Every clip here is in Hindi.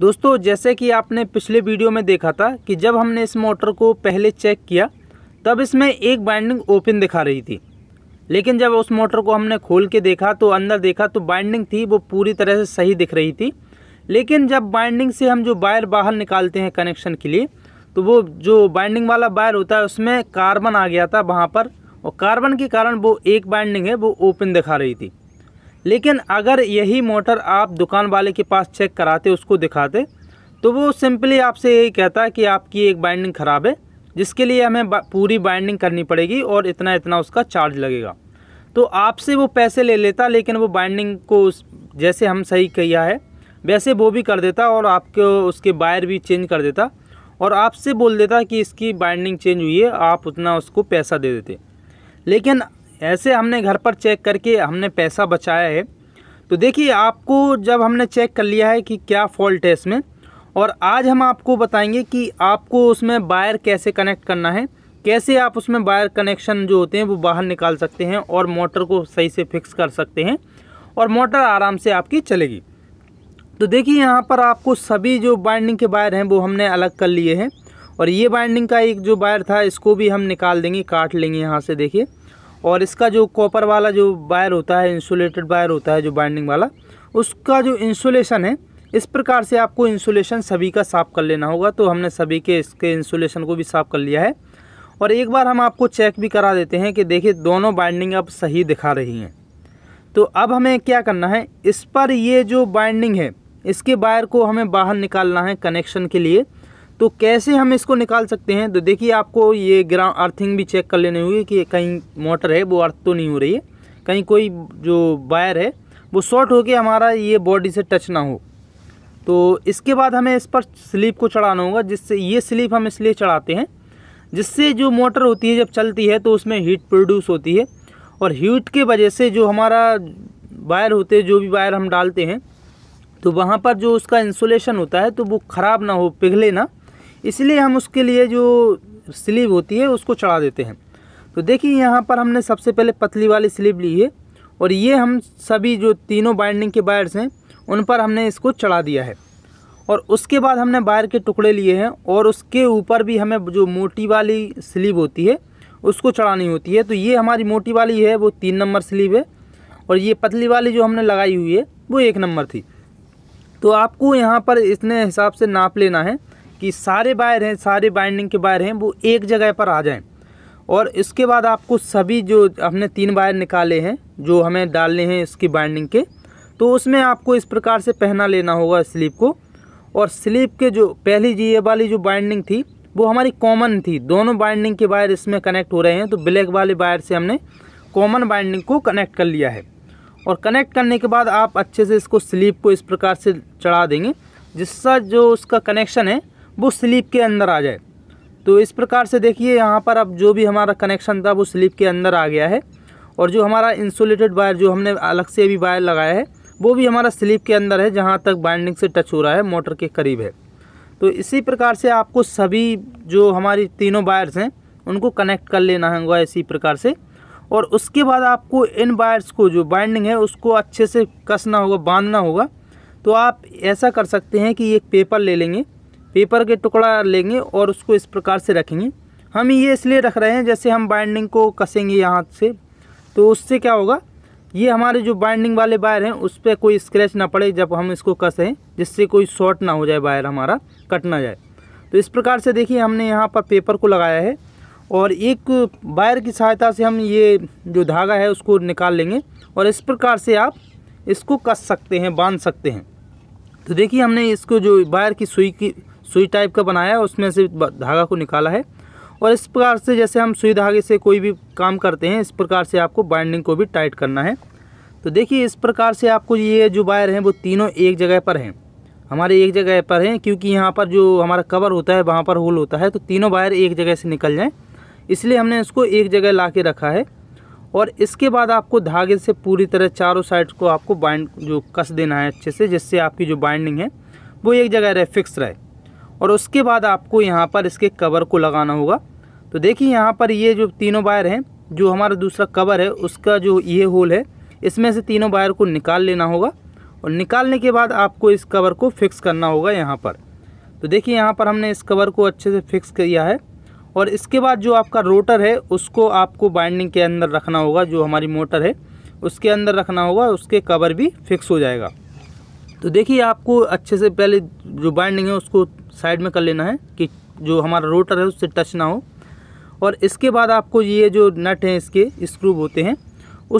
दोस्तों जैसे कि आपने पिछले वीडियो में देखा था कि जब हमने इस मोटर को पहले चेक किया तब इसमें एक बाइंडिंग ओपन दिखा रही थी लेकिन जब उस मोटर को हमने खोल के देखा तो अंदर देखा तो बाइंडिंग थी वो पूरी तरह से सही दिख रही थी लेकिन जब बाइंडिंग से हम जो वायर बाहर निकालते हैं कनेक्शन के लिए तो वो जो बाइंडिंग वाला वायर होता है उसमें कार्बन आ गया था वहाँ पर और कार्बन के कारण वो एक बाइंडिंग है वो ओपन दिखा रही थी लेकिन अगर यही मोटर आप दुकान वाले के पास चेक कराते उसको दिखाते तो वो सिंपली आपसे यही कहता है कि आपकी एक बाइंडिंग ख़राब है जिसके लिए हमें पूरी बाइंडिंग करनी पड़ेगी और इतना इतना उसका चार्ज लगेगा तो आपसे वो पैसे ले लेता लेकिन वो बाइंडिंग को जैसे हम सही किया है वैसे वो भी कर देता और आपके उसके बायर भी चेंज कर देता और आपसे बोल देता कि इसकी बाइंडिंग चेंज हुई है आप उतना उसको पैसा दे देते लेकिन ऐसे हमने घर पर चेक करके हमने पैसा बचाया है तो देखिए आपको जब हमने चेक कर लिया है कि क्या फॉल्ट है इसमें और आज हम आपको बताएंगे कि आपको उसमें वायर कैसे कनेक्ट करना है कैसे आप उसमें वायर कनेक्शन जो होते हैं वो बाहर निकाल सकते हैं और मोटर को सही से फिक्स कर सकते हैं और मोटर आराम से आपकी चलेगी तो देखिए यहाँ पर आपको सभी जो बाइंडिंग के वायर हैं वो हमने अलग कर लिए हैं और ये बाइंडिंग का एक जो वायर था इसको भी हम निकाल देंगे काट लेंगे यहाँ से देखिए और इसका जो कॉपर वाला जो वायर होता है इंसुलेटेड वायर होता है जो बाइंडिंग वाला उसका जो इंसुलेशन है इस प्रकार से आपको इंसुलेशन सभी का साफ़ कर लेना होगा तो हमने सभी के इसके इंसुलेशन को भी साफ़ कर लिया है और एक बार हम आपको चेक भी करा देते हैं कि देखिए दोनों बाइंडिंग अब सही दिखा रही हैं तो अब हमें क्या करना है इस पर ये जो बाइंडिंग है इसके वायर को हमें बाहर निकालना है कनेक्शन के लिए तो कैसे हम इसको निकाल सकते हैं तो देखिए आपको ये ग्रा अर्थिंग भी चेक कर लेनी होगी कि कहीं मोटर है वो अर्थ तो नहीं हो रही है कहीं कोई जो वायर है वो शॉर्ट होके हमारा ये बॉडी से टच ना हो तो इसके बाद हमें इस पर स्लीप को चढ़ाना होगा जिससे ये स्लीप हम इसलिए चढ़ाते हैं जिससे जो मोटर होती है जब चलती है तो उसमें हीट प्रोड्यूस होती है और हीट के वजह से जो हमारा वायर होते हैं जो भी वायर हम डालते हैं तो वहाँ पर जो उसका इंसुलेशन होता है तो वो ख़राब ना हो पिघले ना इसलिए हम उसके लिए जो स्लीव होती है उसको चढ़ा देते हैं तो देखिए यहाँ पर हमने सबसे पहले पतली वाली स्लीव ली है और ये हम सभी जो तीनों बाइंडिंग के वायर्स हैं उन पर हमने इसको चढ़ा दिया है और उसके बाद हमने वायर के टुकड़े लिए हैं और उसके ऊपर भी हमें जो मोटी वाली स्लीव होती है उसको चढ़ानी होती है तो ये हमारी मोटी वाली है वो तीन नंबर स्लीव है और ये पतली वाली जो हमने लगाई हुई है वो एक नंबर थी तो आपको यहाँ पर इतने हिसाब से नाप लेना है कि सारे वायर हैं सारे बाइंडिंग के वायर हैं वो एक जगह पर आ जाएं और इसके बाद आपको सभी जो हमने तीन वायर निकाले हैं जो हमें डालने हैं इसकी बाइंडिंग के तो उसमें आपको इस प्रकार से पहना लेना होगा स्लीप को और स्लीप के जो पहली जी वाली जो बाइंडिंग थी वो हमारी कॉमन थी दोनों बाइंडिंग के वायर इसमें कनेक्ट हो रहे हैं तो ब्लैक वाले वायर से हमने कॉमन बाइंडिंग को कनेक्ट कर लिया है और कनेक्ट करने के बाद आप अच्छे से इसको स्लीप को इस प्रकार से चढ़ा देंगे जिसका जो उसका कनेक्शन है वो स्लीप के अंदर आ जाए तो इस प्रकार से देखिए यहाँ पर अब जो भी हमारा कनेक्शन था वो स्लीप के अंदर आ गया है और जो हमारा इंसुलेटेड वायर जो हमने अलग से अभी वायर लगाया है वो भी हमारा स्लीप के अंदर है जहाँ तक बाइंडिंग से टच हो रहा है मोटर के करीब है तो इसी प्रकार से आपको सभी जो हमारी तीनों वायर्स हैं उनको कनेक्ट कर लेना होगा इसी प्रकार से और उसके बाद आपको इन वायर्स को जो बाइंडिंग है उसको अच्छे से कसना होगा बांधना होगा तो आप ऐसा कर सकते हैं कि एक पेपर ले लेंगे पेपर के टुकड़ा लेंगे और उसको इस प्रकार से रखेंगे हम ये इसलिए रख रहे हैं जैसे हम बाइंडिंग को कसेंगे यहाँ से तो उससे क्या होगा ये हमारे जो बाइंडिंग वाले वायर हैं उस पर कोई स्क्रैच ना पड़े जब हम इसको कसें जिससे कोई शॉर्ट ना हो जाए वायर हमारा कट ना जाए तो इस प्रकार से देखिए हमने यहाँ पर पेपर को लगाया है और एक वायर की सहायता से हम ये जो धागा है उसको निकाल लेंगे और इस प्रकार से आप इसको कस सकते हैं बांध सकते हैं तो देखिए हमने इसको जो वायर की सुई की सुई टाइप का बनाया है उसमें से धागा को निकाला है और इस प्रकार से जैसे हम सुई धागे से कोई भी काम करते हैं इस प्रकार से आपको बाइंडिंग को भी टाइट करना है तो देखिए इस प्रकार से आपको ये जो वायर हैं वो तीनों एक जगह पर हैं हमारे एक जगह पर हैं क्योंकि यहाँ पर जो हमारा कवर होता है वहाँ पर होल होता है तो तीनों वायर एक जगह से निकल जाएँ इसलिए हमने इसको एक जगह ला के रखा है और इसके बाद आपको धागे से पूरी तरह चारों साइड को आपको बाइंड जो कस देना है अच्छे से जिससे आपकी जो बाइंडिंग है वो एक जगह रहे फिक्स रहे और उसके बाद आपको यहाँ पर इसके कवर को लगाना होगा तो देखिए यहाँ पर ये जो तीनों वायर हैं जो हमारा दूसरा कवर है उसका जो ये होल है इसमें से तीनों वायर को निकाल लेना होगा और निकालने के बाद आपको इस कवर को फिक्स करना होगा यहाँ पर तो देखिए यहाँ पर हमने इस कवर को अच्छे से फिक्स किया है और इसके बाद जो आपका रोटर है उसको आपको बाइंडिंग के अंदर रखना होगा जो हमारी मोटर है उसके अंदर रखना होगा उसके कवर भी फिक्स हो जाएगा तो देखिए आपको अच्छे से पहले जो बाइंडिंग है उसको साइड में कर लेना है कि जो हमारा रोटर है उससे टच ना हो और इसके बाद आपको ये जो नट हैं इसके स्क्रूब होते हैं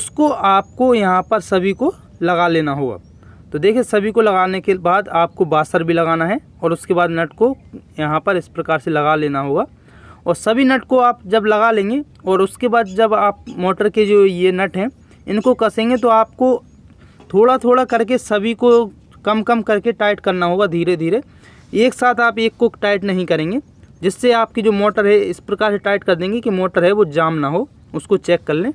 उसको आपको यहाँ पर सभी को लगा लेना होगा तो देखिए सभी को लगाने के बाद आपको बासर भी लगाना है और उसके बाद नट को यहाँ पर इस प्रकार से लगा लेना होगा और सभी नट को आप जब लगा लेंगे और उसके बाद जब आप मोटर के जो ये नट हैं इनको कसेंगे तो आपको थोड़ा थोड़ा करके सभी को कम कम करके टाइट करना होगा धीरे धीरे एक साथ आप एक को टाइट नहीं करेंगे जिससे आपकी जो मोटर है इस प्रकार से टाइट कर देंगे कि मोटर है वो जाम ना हो उसको चेक कर लें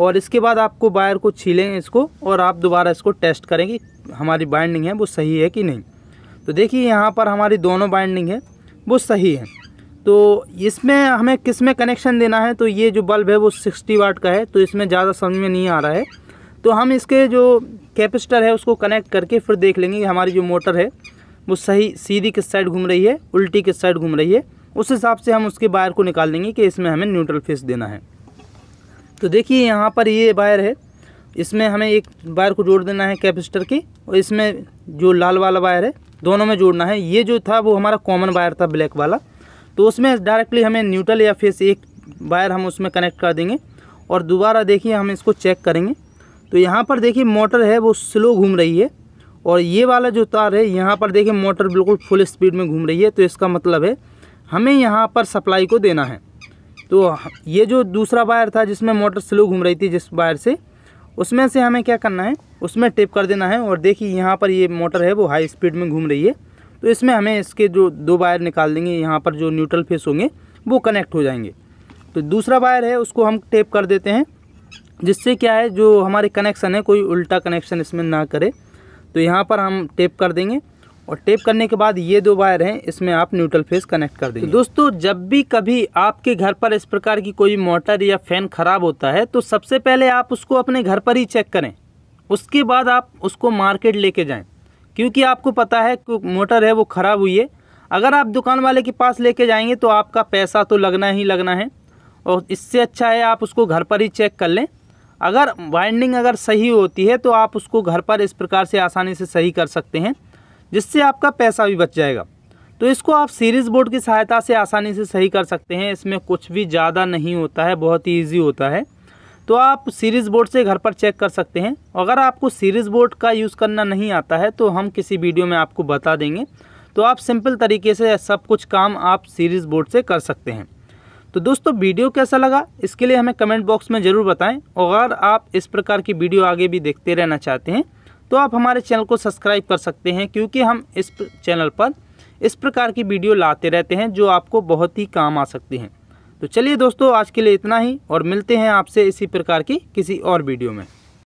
और इसके बाद आपको वायर को छीलेंगे इसको और आप दोबारा इसको टेस्ट करेंगे हमारी बाइंडिंग है वो सही है कि नहीं तो देखिए यहाँ पर हमारी दोनों बाइंडिंग है वो सही है तो इसमें हमें किस में कनेक्शन देना है तो ये जो बल्ब है वो सिक्सटी वाट का है तो इसमें ज़्यादा समझ में नहीं आ रहा है तो हम इसके जो कैपेसिटर है उसको कनेक्ट करके फिर देख लेंगे कि हमारी जो मोटर है वो सही सीधी किस साइड घूम रही है उल्टी किस साइड घूम रही है उस हिसाब से हम उसके वायर को निकाल लेंगे कि इसमें हमें न्यूट्रल फेस देना है तो देखिए यहाँ पर ये वायर है इसमें हमें एक वायर को जोड़ देना है कैपेसिटर की और इसमें जो लाल वाला वायर है दोनों में जोड़ना है ये जो था वो हमारा कॉमन वायर था ब्लैक वाला तो उसमें डायरेक्टली हमें न्यूट्रल या फेस एक वायर हम उसमें कनेक्ट कर देंगे और दोबारा देखिए हम इसको चेक करेंगे तो यहाँ पर देखिए मोटर है वो स्लो घूम रही है और ये वाला जो तार है यहाँ पर देखिए मोटर बिल्कुल फुल स्पीड में घूम रही है तो इसका मतलब है हमें यहाँ पर सप्लाई को देना है तो ये जो दूसरा वायर था जिसमें मोटर स्लो घूम रही थी जिस वायर से उसमें से हमें क्या करना है उसमें टेप कर देना है और देखिए यहाँ पर ये मोटर है वो हाई स्पीड में घूम रही है तो इसमें हमें इसके जो दो वायर निकाल देंगे यहाँ पर जो न्यूट्रल फेस होंगे वो कनेक्ट हो जाएंगे तो दूसरा वायर है उसको हम टेप कर देते हैं जिससे क्या है जो हमारे कनेक्शन है कोई उल्टा कनेक्शन इसमें ना करे तो यहाँ पर हम टेप कर देंगे और टेप करने के बाद ये दो वायर हैं इसमें आप न्यूट्रल फेस कनेक्ट कर देंगे तो दोस्तों जब भी कभी आपके घर पर इस प्रकार की कोई मोटर या फैन ख़राब होता है तो सबसे पहले आप उसको अपने घर पर ही चेक करें उसके बाद आप उसको मार्केट लेके जाएं क्योंकि आपको पता है कि मोटर है वो ख़राब हुई है अगर आप दुकान वाले के पास लेके जाएंगे तो आपका पैसा तो लगना ही लगना है और इससे अच्छा है आप उसको घर पर ही चेक कर लें अगर वाइंडिंग अगर सही होती है तो आप उसको घर पर इस प्रकार से आसानी से सही कर सकते हैं जिससे आपका पैसा भी बच जाएगा तो इसको आप सीरीज बोर्ड की सहायता से आसानी से सही कर सकते हैं इसमें कुछ भी ज़्यादा नहीं होता है बहुत ही ईजी होता है तो आप सीरीज बोर्ड से घर पर चेक कर सकते हैं अगर आपको सीरीज बोर्ड का यूज़ करना नहीं आता है तो हम किसी वीडियो में आपको बता देंगे तो आप सिंपल तरीके से सब कुछ काम आप सीरीज बोर्ड से कर सकते हैं तो दोस्तों वीडियो कैसा लगा इसके लिए हमें कमेंट बॉक्स में ज़रूर बताएं और अगर आप इस प्रकार की वीडियो आगे भी देखते रहना चाहते हैं तो आप हमारे चैनल को सब्सक्राइब कर सकते हैं क्योंकि हम इस चैनल पर इस प्रकार की वीडियो लाते रहते हैं जो आपको बहुत ही काम आ सकती हैं तो चलिए दोस्तों आज के लिए इतना ही और मिलते हैं आपसे इसी प्रकार की किसी और वीडियो में